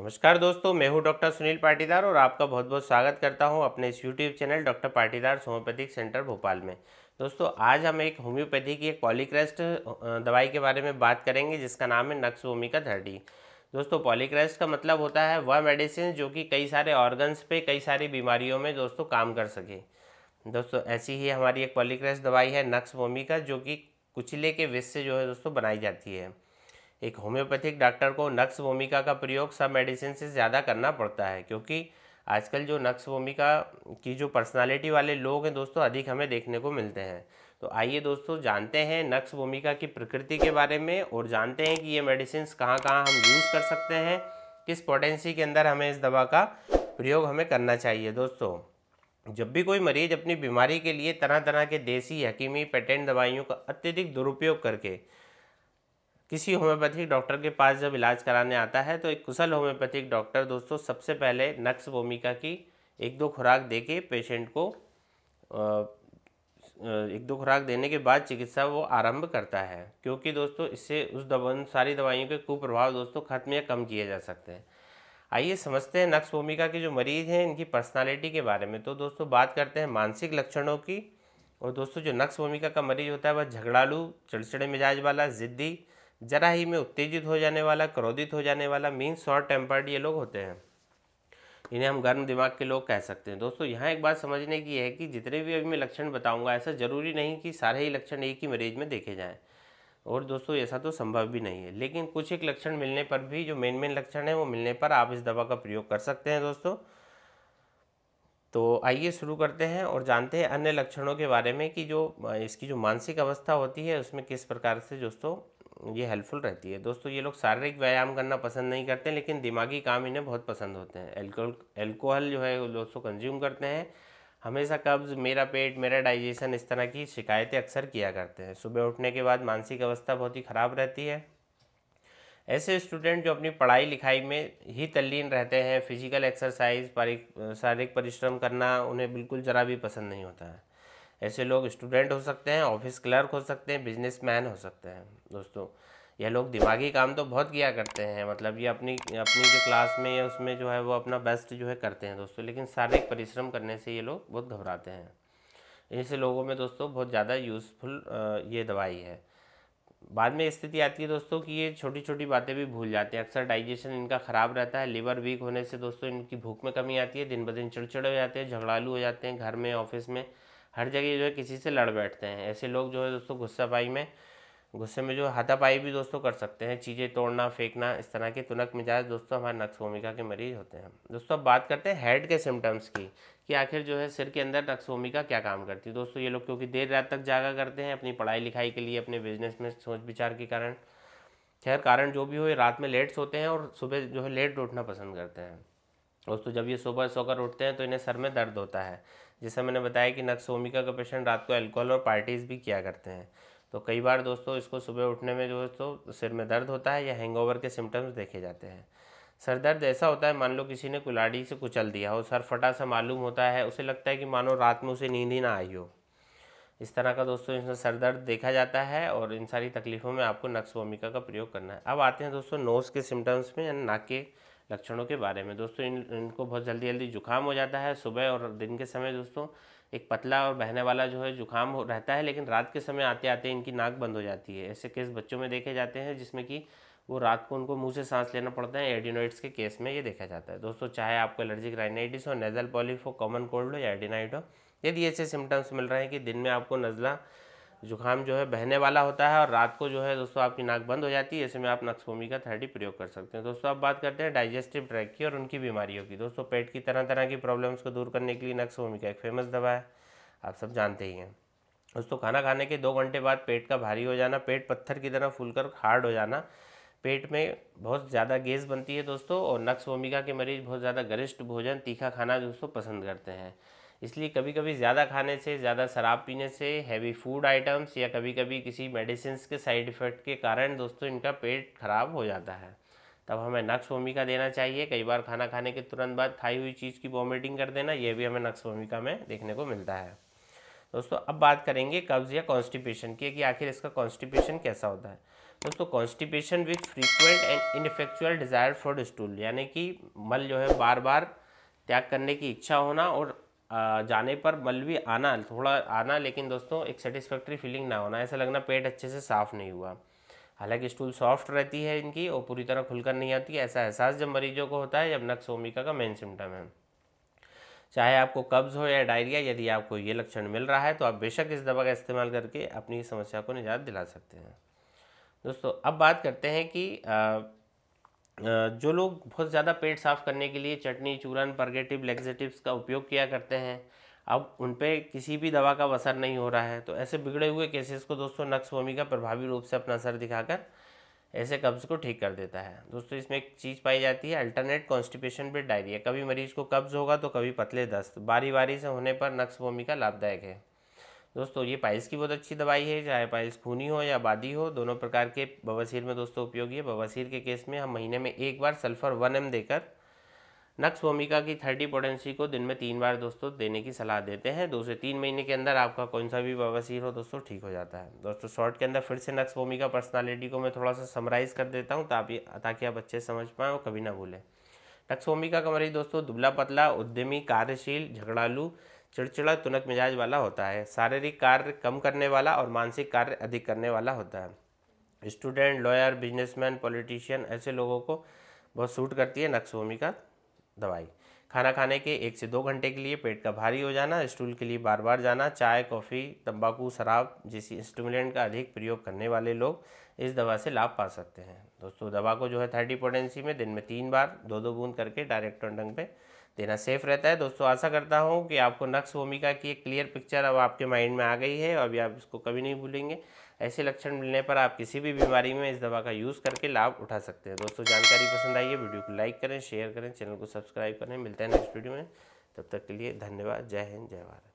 नमस्कार दोस्तों मैं हूं डॉक्टर सुनील पाटीदार और आपका बहुत बहुत स्वागत करता हूं अपने इस YouTube channel doctor Patidar homeopathic centre Bhopal में दोस्तों आज हम एक होम्योपैथी की एक पॉलीक्रेस्ट दवाई के बारे में बात करेंगे जिसका नाम है नक्स ओमिका थर्टी दोस्तों पॉलीक्रेस्ट का मतलब होता है वह मेडिसिन जो कि कई सारे ऑर्गन्स पे कई सारी बीमारियों में दोस्तों काम कर सके दोस्तों ऐसी ही हमारी एक पॉलीक्रेस्ट दवाई है नक्स ओमिका जो कि कुचले के विष से जो है दोस्तों बनाई जाती है एक होम्योपैथिक डॉक्टर को नक्स भूमिका का प्रयोग सब मेडिसिन से ज़्यादा करना पड़ता है क्योंकि आजकल जो नक्स भूमिका की जो पर्सनालिटी वाले लोग हैं दोस्तों अधिक हमें देखने को मिलते हैं तो आइए दोस्तों जानते हैं नक्स भूमिका की प्रकृति के बारे में और जानते हैं कि ये मेडिसिन कहाँ कहाँ हम यूज़ कर सकते हैं किस पोटेंसी के अंदर हमें इस दवा का प्रयोग हमें करना चाहिए दोस्तों जब भी कोई मरीज अपनी बीमारी के लिए तरह तरह के देसी हकीमी पेटेंट दवाइयों का अत्यधिक दुरुपयोग करके किसी होम्योपैथिक डॉक्टर के पास जब इलाज कराने आता है तो एक कुशल होम्योपैथिक डॉक्टर दोस्तों सबसे पहले नक्स भूमिका की एक दो खुराक दे के पेशेंट को एक दो खुराक देने के बाद चिकित्सा वो आरंभ करता है क्योंकि दोस्तों इससे उस दवा सारी दवाइयों के कुप्रभाव दोस्तों खत्म या कम किए जा सकते हैं आइए समझते हैं नक्स भूमिका के जो मरीज़ हैं इनकी पर्सनैलिटी के बारे में तो दोस्तों बात करते हैं मानसिक लक्षणों की और दोस्तों जो नक्स भूमिका का मरीज होता है वह झगड़ालू चिड़चिड़े मिजाज वाला ज़िद्दी जरा ही में उत्तेजित हो जाने वाला क्रोधित हो जाने वाला मीन शॉर्ट टेम्पर्ड ये लोग होते हैं इन्हें हम गर्म दिमाग के लोग कह सकते हैं दोस्तों यहाँ एक बात समझने की है कि जितने भी अभी मैं लक्षण बताऊंगा ऐसा ज़रूरी नहीं कि सारे ही लक्षण एक ही मरीज में देखे जाएँ और दोस्तों ऐसा तो संभव भी नहीं है लेकिन कुछ एक लक्षण मिलने पर भी जो मेन मेन लक्षण है वो मिलने पर आप इस दवा का प्रयोग कर सकते हैं दोस्तों तो आइए शुरू करते हैं और जानते हैं अन्य लक्षणों के बारे में कि जो इसकी जो मानसिक अवस्था होती है उसमें किस प्रकार से दोस्तों ये हेल्पफुल रहती है दोस्तों ये लोग शारीरिक व्यायाम करना पसंद नहीं करते लेकिन दिमागी काम इन्हें बहुत पसंद होते हैं एल्कोहल जो है दोस्तों कंज्यूम करते हैं हमेशा कब्ज मेरा पेट मेरा डाइजेशन इस तरह की शिकायतें अक्सर किया करते हैं सुबह उठने के बाद मानसिक अवस्था बहुत ही ख़राब रहती है ऐसे स्टूडेंट जो अपनी पढ़ाई लिखाई में ही तल्लीन रहते हैं फिजिकल एक्सरसाइज शारीरिक परिश्रम करना उन्हें बिल्कुल ज़रा भी पसंद नहीं होता है ऐसे लोग स्टूडेंट हो सकते हैं ऑफिस क्लर्क हो सकते हैं बिजनेसमैन हो सकते हैं दोस्तों यह लोग दिमागी काम तो बहुत किया करते हैं मतलब ये अपनी अपनी जो क्लास में या उसमें जो है वो अपना बेस्ट जो है करते हैं दोस्तों लेकिन शारीरिक परिश्रम करने से ये लोग बहुत घबराते हैं इनसे लोगों में दोस्तों बहुत ज़्यादा यूज़फुल ये दवाई है बाद में स्थिति आती है दोस्तों कि ये छोटी छोटी बातें भी भूल जाते हैं अक्सर डाइजेशन इनका ख़राब रहता है लीवर वीक होने से दोस्तों इनकी भूख में कमी आती है दिन ब दिन चिड़चिड़े हो जाते हैं झगड़ालू हो जाते हैं घर में ऑफिस में हर जगह जो है किसी से लड़ बैठते हैं ऐसे लोग जो है दोस्तों गुस्सा पाई में गुस्से में जो हाथापाई भी दोस्तों कर सकते हैं चीज़ें तोड़ना फेंकना इस तरह के तुनक मिजाज दोस्तों हमारे नक्स भूमिका के मरीज होते हैं दोस्तों अब बात करते हैं हेड के सिम्टम्स की कि आखिर जो है सिर के अंदर नक्स भूमिका क्या काम करती है दोस्तों ये लोग क्योंकि देर रात तक जागा करते हैं अपनी पढ़ाई लिखाई के लिए अपने बिजनेस में सोच विचार के कारण खैर कारण जो भी हो रात में लेट सोते हैं और सुबह जो है लेट उठना पसंद करते हैं दोस्तों जब ये सुबह सोकर उठते हैं तो इन्हें सर में दर्द होता है जैसे मैंने बताया कि नक्सोमिका का पेशेंट रात को एल्कोहल और पार्टीज़ भी किया करते हैं तो कई बार दोस्तों इसको सुबह उठने में जो है तो सिर में दर्द होता है या हैंगओवर के सिम्टम्स देखे जाते हैं सर दर्द ऐसा होता है मान लो किसी ने कुलाड़ी से कुचल दिया हो सर फटा सा मालूम होता है उसे लगता है कि मानो रात में उसे नींद ही ना आई हो इस तरह का दोस्तों इसमें सर दर्द देखा जाता है और इन सारी तकलीफ़ों में आपको नक्सवोमिका का प्रयोग करना है अब आते हैं दोस्तों नोज़ के सिम्टम्स में यानी नाक के लक्षणों के बारे में दोस्तों इन इनको बहुत जल्दी जल्दी जुकाम हो जाता है सुबह और दिन के समय दोस्तों एक पतला और बहने वाला जो है जुकाम हो रहता है लेकिन रात के समय आते आते इनकी नाक बंद हो जाती है ऐसे केस बच्चों में देखे जाते हैं जिसमें कि वो रात को उनको मुंह से सांस लेना पड़ता है एडिनोइड्स के केस में ये देखा जाता है दोस्तों चाहे आपको एलर्जिक राइनाइटिस हो नेजल पॉलिफ हो कॉमन कोल्ड हो या एडिनाइट हो यदि ऐसे सिम्टम्स मिल रहे हैं कि दिन में आपको नज़ला जुकाम जो है बहने वाला होता है और रात को जो है दोस्तों आपकी नाक बंद हो जाती है ऐसे में आप नक्सभूमि का थर्टी प्रयोग कर सकते हैं दोस्तों अब बात करते हैं डाइजेस्टिव ट्रैक की और उनकी बीमारियों की दोस्तों पेट की तरह तरह की प्रॉब्लम्स को दूर करने के लिए नक्सभूमि का एक फेमस दवा है आप सब जानते ही हैं दोस्तों खाना खाने के दो घंटे बाद पेट का भारी हो जाना पेट पत्थर की तरह फूलकर हार्ड हो जाना पेट में बहुत ज़्यादा गैस बनती है दोस्तों और नक्स भूमिका के मरीज बहुत ज़्यादा गरिष्ठ भोजन तीखा खाना दोस्तों पसंद करते हैं इसलिए कभी कभी ज़्यादा खाने से ज़्यादा शराब पीने से हैवी फूड आइटम्स या कभी कभी किसी मेडिसिन के साइड इफ़ेक्ट के कारण दोस्तों इनका पेट ख़राब हो जाता है तब हमें नक्स भूमिका देना चाहिए कई बार खाना खाने के तुरंत बाद खाई हुई चीज़ की वॉमिटिंग कर देना यह भी हमें नक्स भूमिका में देखने को मिलता है दोस्तों अब बात करेंगे कब्ज या कॉन्स्टिपेशन की कि आखिर इसका कॉन्स्टिपेशन कैसा होता है दोस्तों constipation with frequent and ineffectual desire for stool यानी कि मल जो है बार बार त्याग करने की इच्छा होना और जाने पर मलबी आना थोड़ा आना लेकिन दोस्तों एक सेटिस्फैक्ट्री फीलिंग ना होना ऐसा लगना पेट अच्छे से साफ़ नहीं हुआ हालांकि स्टूल सॉफ्ट रहती है इनकी और पूरी तरह खुलकर नहीं आती ऐसा एहसास जब मरीजों को होता है जब नक्सोमिका का मेन सिम्टम है चाहे आपको कब्ज़ हो या डायरिया यदि आपको ये लक्षण मिल रहा है तो आप बेशक इस दवा का इस्तेमाल करके अपनी समस्या को निजात दिला सकते हैं दोस्तों अब बात करते हैं कि आ, जो लोग बहुत ज़्यादा पेट साफ़ करने के लिए चटनी चूरन परगेटिव लेग्जेटिव्स का उपयोग किया करते हैं अब उन पर किसी भी दवा का असर नहीं हो रहा है तो ऐसे बिगड़े हुए केसेस को दोस्तों नक्स का प्रभावी रूप से अपना असर दिखाकर ऐसे कब्ज़ को ठीक कर देता है दोस्तों इसमें एक चीज़ पाई जाती है अल्टरनेट कॉन्स्टिपेशन पे डायरिया कभी मरीज को कब्ज़ होगा तो कभी पतले दस्त बारी बारी से होने पर नक्स का लाभदायक है दोस्तों ये पायस की बहुत अच्छी दवाई है चाहे पाइल्स खूनी हो या बादी हो दोनों प्रकार के बवासीर में दोस्तों उपयोगी है बवासीर के केस में हम महीने में एक बार सल्फर वन एम देकर नक्स भूमिका की थर्टी पोटेंसी को दिन में तीन बार दोस्तों देने की सलाह देते हैं दो से तीन महीने के अंदर आपका कौन सा भी बवासीर हो दोस्तों ठीक हो जाता है दोस्तों शॉर्ट के अंदर फिर से नक्स भूमिका पर्सनैलिटी को मैं थोड़ा सा समराइज कर देता हूँ ताकि आप अच्छे समझ पाएँ और कभी ना भूलें नक्स भूमिका का मरीज दोस्तों दुबला पतला उद्यमी कार्यशील झगड़ालू चिड़चिड़ा तुनक मिजाज वाला होता है शारीरिक कार्य कम करने वाला और मानसिक कार्य अधिक करने वाला होता है स्टूडेंट लॉयर बिजनेसमैन पॉलिटिशियन ऐसे लोगों को बहुत सूट करती है नक्सभूमि का दवाई खाना खाने के एक से दो घंटे के लिए पेट का भारी हो जाना स्टूल के लिए बार बार जाना चाय कॉफ़ी तंबाकू शराब जैसी इंस्टूमिलेंट का अधिक प्रयोग करने वाले लोग इस दवा से लाभ पा सकते हैं दोस्तों दवा को जो है थर्टी पोटेंसी में दिन में तीन बार दो दो बूंद करके डायरेक्ट टंग पर देना सेफ रहता है दोस्तों आशा करता हूँ कि आपको नक्स भूमिका की एक क्लियर पिक्चर अब आपके माइंड में आ गई है अभी आप इसको कभी नहीं भूलेंगे ऐसे लक्षण मिलने पर आप किसी भी बीमारी में इस दवा का यूज़ करके लाभ उठा सकते हैं दोस्तों जानकारी पसंद आई है वीडियो को लाइक करें शेयर करें चैनल को सब्सक्राइब करें मिलते हैं नेक्स्ट वीडियो में तब तक के लिए धन्यवाद जय हिंद जय भारत